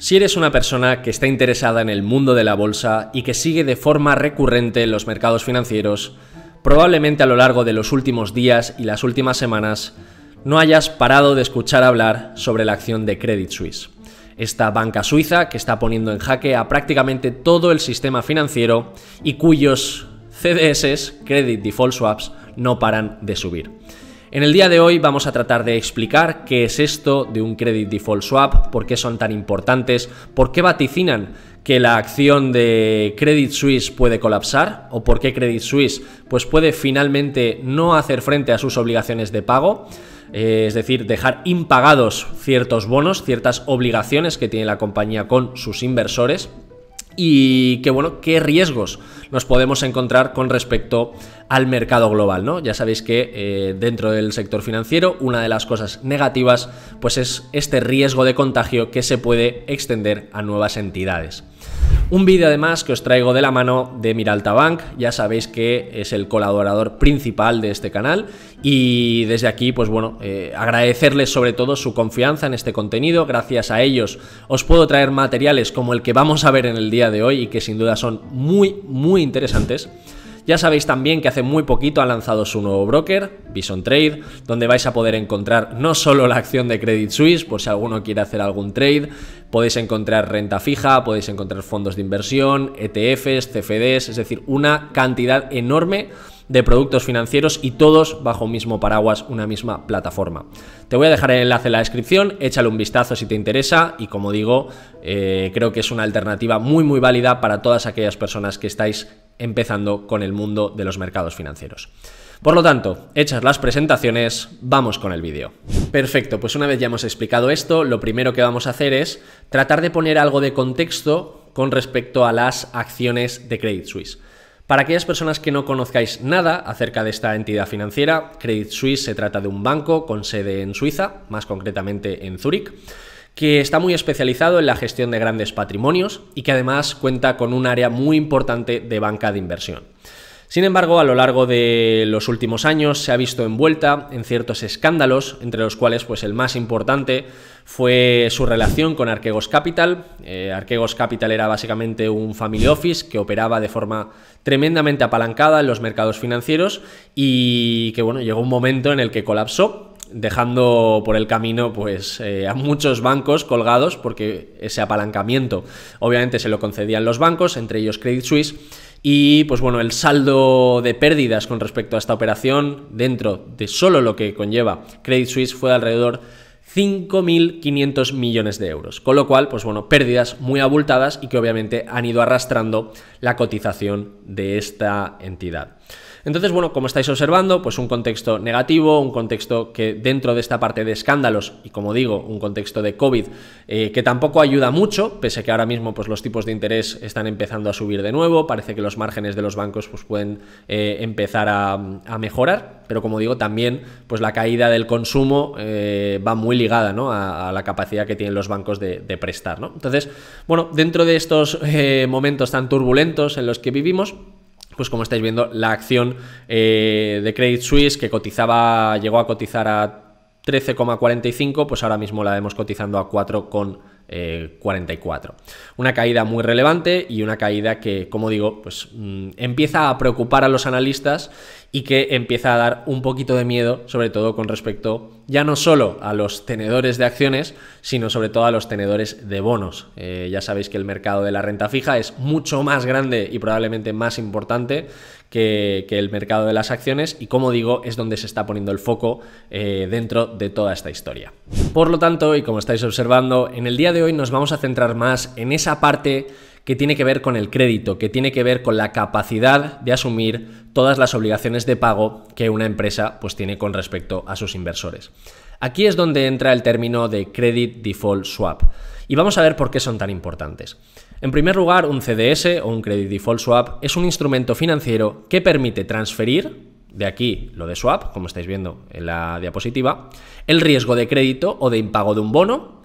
Si eres una persona que está interesada en el mundo de la bolsa y que sigue de forma recurrente los mercados financieros, probablemente a lo largo de los últimos días y las últimas semanas no hayas parado de escuchar hablar sobre la acción de Credit Suisse, esta banca suiza que está poniendo en jaque a prácticamente todo el sistema financiero y cuyos CDS, Credit Default Swaps, no paran de subir. En el día de hoy vamos a tratar de explicar qué es esto de un Credit Default Swap, por qué son tan importantes, por qué vaticinan que la acción de Credit Suisse puede colapsar o por qué Credit Suisse pues puede finalmente no hacer frente a sus obligaciones de pago, eh, es decir, dejar impagados ciertos bonos, ciertas obligaciones que tiene la compañía con sus inversores y bueno, qué riesgos nos podemos encontrar con respecto al mercado global, ¿no? Ya sabéis que eh, dentro del sector financiero una de las cosas negativas pues es este riesgo de contagio que se puede extender a nuevas entidades. Un vídeo además que os traigo de la mano de Miralta Bank, ya sabéis que es el colaborador principal de este canal y desde aquí pues bueno, eh, agradecerles sobre todo su confianza en este contenido, gracias a ellos os puedo traer materiales como el que vamos a ver en el día de hoy y que sin duda son muy muy interesantes. Ya sabéis también que hace muy poquito ha lanzado su nuevo broker, Bison Trade, donde vais a poder encontrar no solo la acción de Credit Suisse, por si alguno quiere hacer algún trade, podéis encontrar renta fija, podéis encontrar fondos de inversión, ETFs, CFDs, es decir, una cantidad enorme de productos financieros y todos bajo un mismo paraguas, una misma plataforma. Te voy a dejar el enlace en la descripción, échale un vistazo si te interesa y como digo, eh, creo que es una alternativa muy muy válida para todas aquellas personas que estáis empezando con el mundo de los mercados financieros. Por lo tanto, hechas las presentaciones, vamos con el vídeo. Perfecto, pues una vez ya hemos explicado esto, lo primero que vamos a hacer es tratar de poner algo de contexto con respecto a las acciones de Credit Suisse. Para aquellas personas que no conozcáis nada acerca de esta entidad financiera, Credit Suisse se trata de un banco con sede en Suiza, más concretamente en Zúrich, que está muy especializado en la gestión de grandes patrimonios y que además cuenta con un área muy importante de banca de inversión. Sin embargo, a lo largo de los últimos años se ha visto envuelta en ciertos escándalos, entre los cuales pues, el más importante fue su relación con Arquegos Capital. Eh, Arquegos Capital era básicamente un family office que operaba de forma tremendamente apalancada en los mercados financieros y que bueno, llegó un momento en el que colapsó dejando por el camino pues eh, a muchos bancos colgados porque ese apalancamiento obviamente se lo concedían los bancos, entre ellos Credit Suisse y pues bueno, el saldo de pérdidas con respecto a esta operación dentro de solo lo que conlleva Credit Suisse fue de alrededor 5.500 millones de euros. Con lo cual, pues bueno, pérdidas muy abultadas y que obviamente han ido arrastrando la cotización de esta entidad. Entonces, bueno, como estáis observando, pues un contexto negativo, un contexto que dentro de esta parte de escándalos, y como digo, un contexto de COVID eh, que tampoco ayuda mucho, pese a que ahora mismo pues, los tipos de interés están empezando a subir de nuevo, parece que los márgenes de los bancos pues, pueden eh, empezar a mejorar, pero como digo, también pues la caída del consumo eh, va muy ligada a, la capacidad que tienen los bancos de, prestar. Entonces, bueno, dentro de estos eh, momentos tan turbulentos en los que vivimos, pues como estáis viendo, la acción eh, de Credit Suisse que cotizaba, llegó a cotizar a 13,45, pues ahora mismo la vemos cotizando a 4,44. una caída muy relevante y una caída que, como digo, pues mm, empieza a preocupar a los analistas y que empieza a dar un poquito de miedo, sobre todo con respecto ya no solo a los tenedores de acciones, sino sobre todo a los tenedores de bonos. Eh, ya sabéis que el mercado de la renta fija es mucho más grande y probablemente más importante que, el mercado de las acciones y como digo es donde se está poniendo el foco eh, dentro de toda esta historia. Por lo tanto, y como estáis observando, en el día de hoy nos vamos a centrar más en esa parte que tiene que ver con el crédito, que tiene que ver con la capacidad de asumir todas las obligaciones de pago que una empresa pues tiene con respecto a sus inversores. Aquí es donde entra el término de credit default swap y vamos a ver por qué son tan importantes. En primer lugar, un CDS o un credit default swap es un instrumento financiero que permite transferir de aquí lo de swap, como estáis viendo en la diapositiva, el riesgo de crédito o de impago de un bono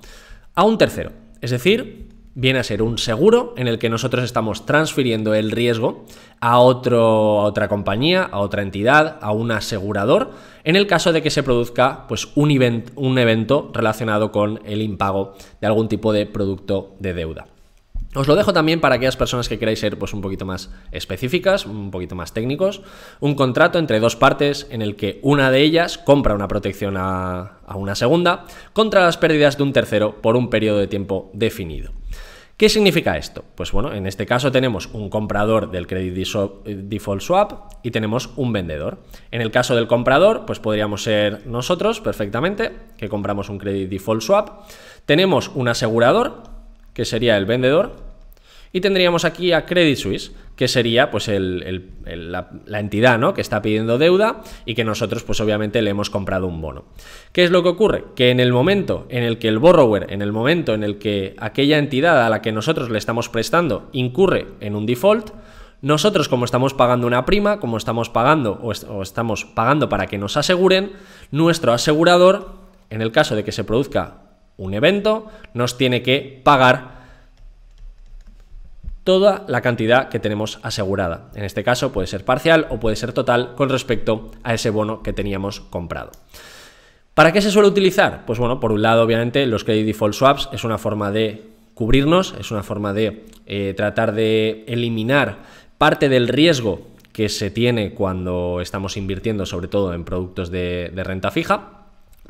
a un tercero, es decir, viene a ser un seguro en el que nosotros estamos transfiriendo el riesgo a, otra compañía, a otra entidad, a un asegurador, en el caso de que se produzca pues, un, evento relacionado con el impago de algún tipo de producto de deuda. Os lo dejo también para aquellas personas que queráis ser pues, un poquito más específicas, un poquito más técnicos. Un contrato entre dos partes en el que una de ellas compra una protección a una segunda contra las pérdidas de un tercero por un periodo de tiempo definido. ¿Qué significa esto? Pues bueno, en este caso tenemos un comprador del Credit eh, Default Swap y tenemos un vendedor. En el caso del comprador, pues podríamos ser nosotros perfectamente, que compramos un Credit Default Swap. Tenemos un asegurador, que sería el vendedor, y tendríamos aquí a Credit Suisse, que sería pues la, entidad ¿no? que está pidiendo deuda y que nosotros pues obviamente le hemos comprado un bono. ¿Qué es lo que ocurre? Que en el momento en el que el borrower, en el momento en el que aquella entidad a la que nosotros le estamos prestando incurre en un default, nosotros como estamos pagando una prima, como estamos pagando o estamos pagando para que nos aseguren, nuestro asegurador, en el caso de que se produzca un evento, nos tiene que pagar toda la cantidad que tenemos asegurada. En este caso puede ser parcial o puede ser total con respecto a ese bono que teníamos comprado. ¿Para qué se suele utilizar? Pues bueno, por un lado, obviamente, los credit default swaps es una forma de cubrirnos, es una forma de eh, tratar de eliminar parte del riesgo que se tiene cuando estamos invirtiendo, sobre todo en productos de, de renta fija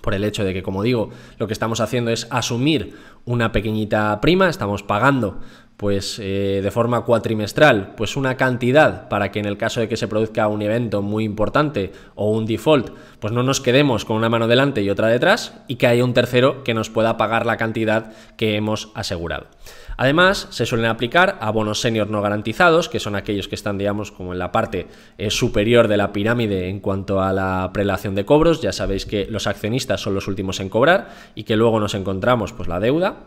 por el hecho de que, como digo, lo que estamos haciendo es asumir una pequeñita prima, estamos pagando pues eh, de forma cuatrimestral, pues una cantidad para que en el caso de que se produzca un evento muy importante o un default, pues no nos quedemos con una mano delante y otra detrás y que haya un tercero que nos pueda pagar la cantidad que hemos asegurado. Además, se suelen aplicar a bonos senior no garantizados, que son aquellos que están, digamos, como en la parte eh, superior de la pirámide en cuanto a la prelación de cobros. Ya sabéis que los accionistas son los últimos en cobrar y que luego nos encontramos pues la deuda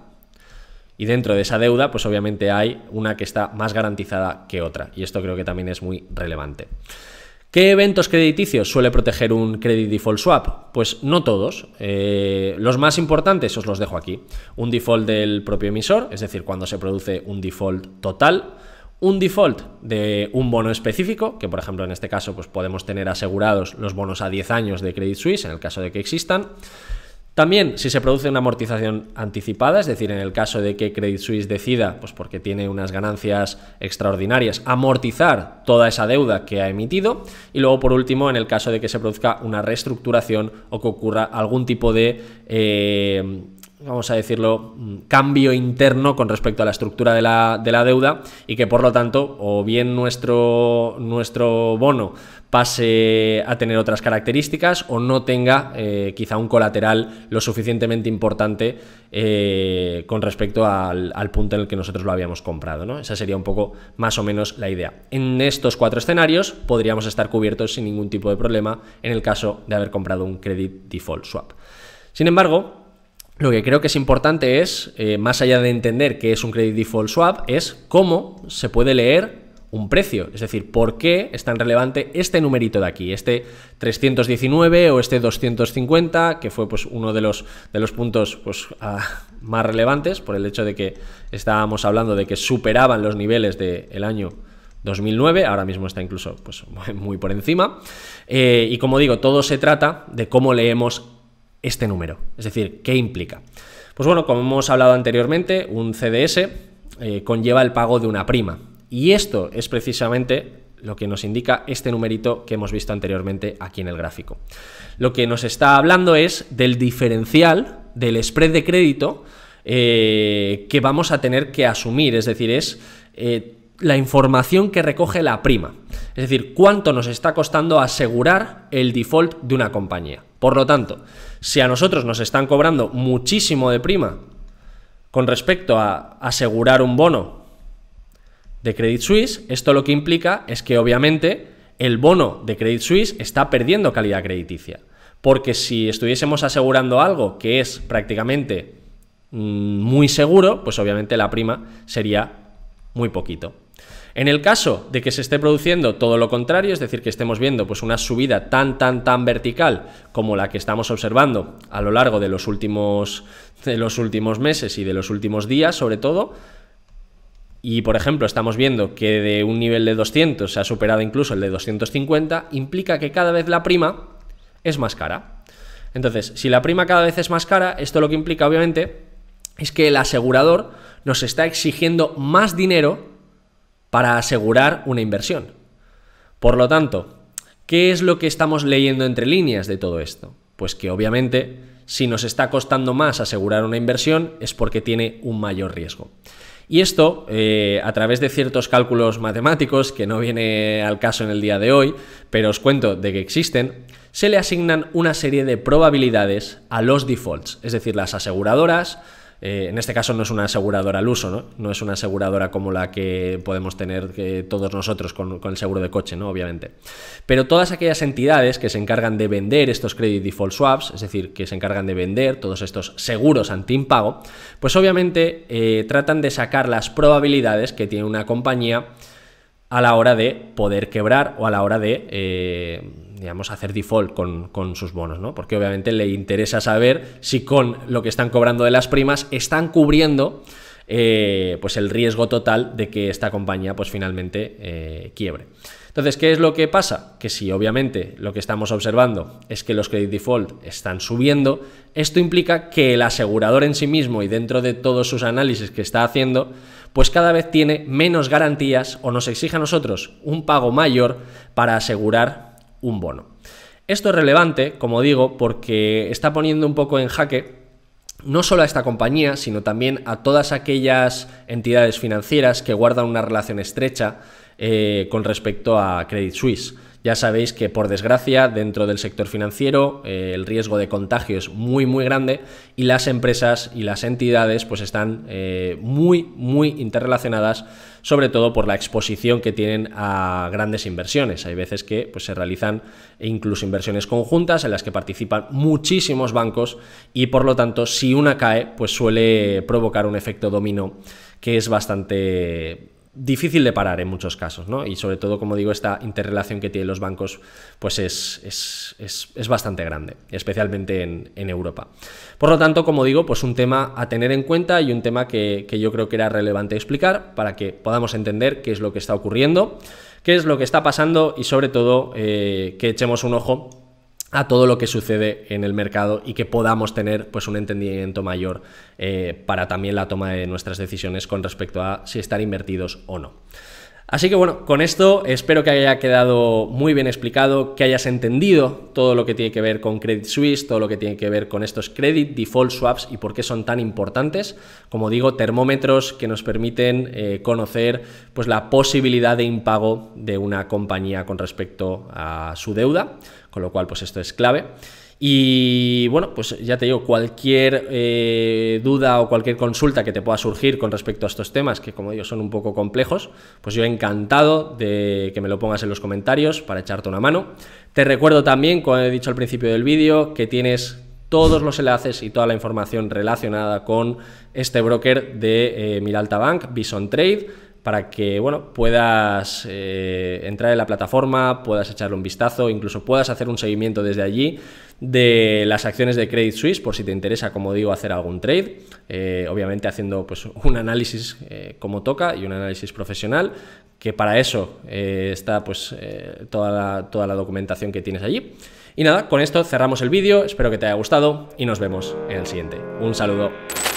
y dentro de esa deuda, pues obviamente hay una que está más garantizada que otra. Y esto creo que también es muy relevante. ¿Qué eventos crediticios suele proteger un Credit Default Swap? Pues no todos. Eh, los más importantes os los dejo aquí. Un default del propio emisor, es decir, cuando se produce un default total. Un default de un bono específico, que por ejemplo en este caso pues podemos tener asegurados los bonos a 10 años de Credit Suisse, en el caso de que existan. También, si se produce una amortización anticipada, es decir, en el caso de que Credit Suisse decida, pues porque tiene unas ganancias extraordinarias, amortizar toda esa deuda que ha emitido. Y luego, por último, en el caso de que se produzca una reestructuración o que ocurra algún tipo de... Eh, vamos a decirlo, mm, cambio interno con respecto a la estructura de la, deuda y que por lo tanto o bien nuestro, nuestro bono pase a tener otras características o no tenga eh, quizá un colateral lo suficientemente importante eh, con respecto al, punto en el que nosotros lo habíamos comprado. ¿no? Esa sería un poco más o menos la idea. En estos cuatro escenarios podríamos estar cubiertos sin ningún tipo de problema en el caso de haber comprado un credit default swap. Sin embargo, lo que creo que es importante es, eh, más allá de entender qué es un credit default swap, es cómo se puede leer un precio. Es decir, ¿por qué es tan relevante este numerito de aquí? Este 319 o este 250, que fue pues uno de los, de los puntos pues, ah, más relevantes por el hecho de que estábamos hablando de que superaban los niveles del año 2009, ahora mismo está incluso pues, muy por encima. Eh, y como digo, todo se trata de cómo leemos este número. Es decir, ¿qué implica? Pues bueno, como hemos hablado anteriormente, un CDS eh, conlleva el pago de una prima. Y esto es precisamente lo que nos indica este numerito que hemos visto anteriormente aquí en el gráfico. Lo que nos está hablando es del diferencial del spread de crédito eh, que vamos a tener que asumir, es decir, es eh, la información que recoge la prima. Es decir, cuánto nos está costando asegurar el default de una compañía. Por lo tanto, si a nosotros nos están cobrando muchísimo de prima con respecto a asegurar un bono de Credit Suisse, esto lo que implica es que obviamente el bono de Credit Suisse está perdiendo calidad crediticia. Porque si estuviésemos asegurando algo que es prácticamente mm, muy seguro, pues obviamente la prima sería muy poquito. En el caso de que se esté produciendo todo lo contrario, es decir, que estemos viendo pues una subida tan tan tan vertical como la que estamos observando a lo largo de los últimos de los últimos meses y de los últimos días, sobre todo, y por ejemplo estamos viendo que de un nivel de 200 se ha superado incluso el de 250, implica que cada vez la prima es más cara. Entonces, si la prima cada vez es más cara, esto lo que implica obviamente es que el asegurador nos está exigiendo más dinero para asegurar una inversión. Por lo tanto, ¿qué es lo que estamos leyendo entre líneas de todo esto? Pues que obviamente si nos está costando más asegurar una inversión es porque tiene un mayor riesgo. Y esto, eh, a través de ciertos cálculos matemáticos, que no viene al caso en el día de hoy, pero os cuento de que existen, se le asignan una serie de probabilidades a los defaults, es decir, las aseguradoras eh, en este caso no es una aseguradora al uso, ¿no? No es una aseguradora como la que podemos tener eh, todos nosotros con, el seguro de coche, ¿no? Obviamente. Pero todas aquellas entidades que se encargan de vender estos credit default swaps, es decir, que se encargan de vender todos estos seguros anti-impago. pues obviamente eh, tratan de sacar las probabilidades que tiene una compañía a la hora de poder quebrar o a la hora de digamos, hacer default con, sus bonos, ¿no? Porque obviamente le interesa saber si con lo que están cobrando de las primas están cubriendo eh, pues el riesgo total de que esta compañía pues finalmente eh, quiebre. Entonces, ¿qué es lo que pasa? Que si obviamente lo que estamos observando es que los credit default están subiendo, esto implica que el asegurador en sí mismo y dentro de todos sus análisis que está haciendo, pues cada vez tiene menos garantías o nos exige a nosotros un pago mayor para asegurar un bono. Esto es relevante, como digo, porque está poniendo un poco en jaque no solo a esta compañía, sino también a todas aquellas entidades financieras que guardan una relación estrecha eh, con respecto a Credit Suisse. Ya sabéis que por desgracia dentro del sector financiero eh, el riesgo de contagio es muy muy grande y las empresas y las entidades pues están eh, muy muy interrelacionadas sobre todo por la exposición que tienen a grandes inversiones. Hay veces que pues, se realizan incluso inversiones conjuntas en las que participan muchísimos bancos y por lo tanto si una cae pues suele provocar un efecto dominó que es bastante difícil de parar en muchos casos, ¿no? Y sobre todo, como digo, esta interrelación que tienen los bancos, pues es, es, bastante grande, especialmente en, Europa. Por lo tanto, como digo, pues un tema a tener en cuenta y un tema que, yo creo que era relevante explicar para que podamos entender qué es lo que está ocurriendo, qué es lo que está pasando y sobre todo eh, que echemos un ojo a todo lo que sucede en el mercado y que podamos tener pues un entendimiento mayor eh, para también la toma de nuestras decisiones con respecto a si estar invertidos o no. Así que bueno, con esto espero que haya quedado muy bien explicado, que hayas entendido todo lo que tiene que ver con Credit Suisse, todo lo que tiene que ver con estos credit default swaps y por qué son tan importantes. Como digo, termómetros que nos permiten eh, conocer pues, la posibilidad de impago de una compañía con respecto a su deuda, con lo cual pues esto es clave. Y bueno, pues ya te digo, cualquier eh, duda o cualquier consulta que te pueda surgir con respecto a estos temas, que como digo son un poco complejos, pues yo encantado de que me lo pongas en los comentarios para echarte una mano. Te recuerdo también, como he dicho al principio del vídeo, que tienes todos los enlaces y toda la información relacionada con este broker de eh, Miralta Bank, Bison Trade para que bueno, puedas eh, entrar en la plataforma, puedas echarle un vistazo, incluso puedas hacer un seguimiento desde allí de las acciones de Credit Suisse por si te interesa, como digo, hacer algún trade, eh, obviamente haciendo pues, un análisis eh, como toca y un análisis profesional, que para eso está pues, toda, toda la documentación que tienes allí. Y nada, con esto cerramos el vídeo, espero que te haya gustado y nos vemos en el siguiente. Un saludo.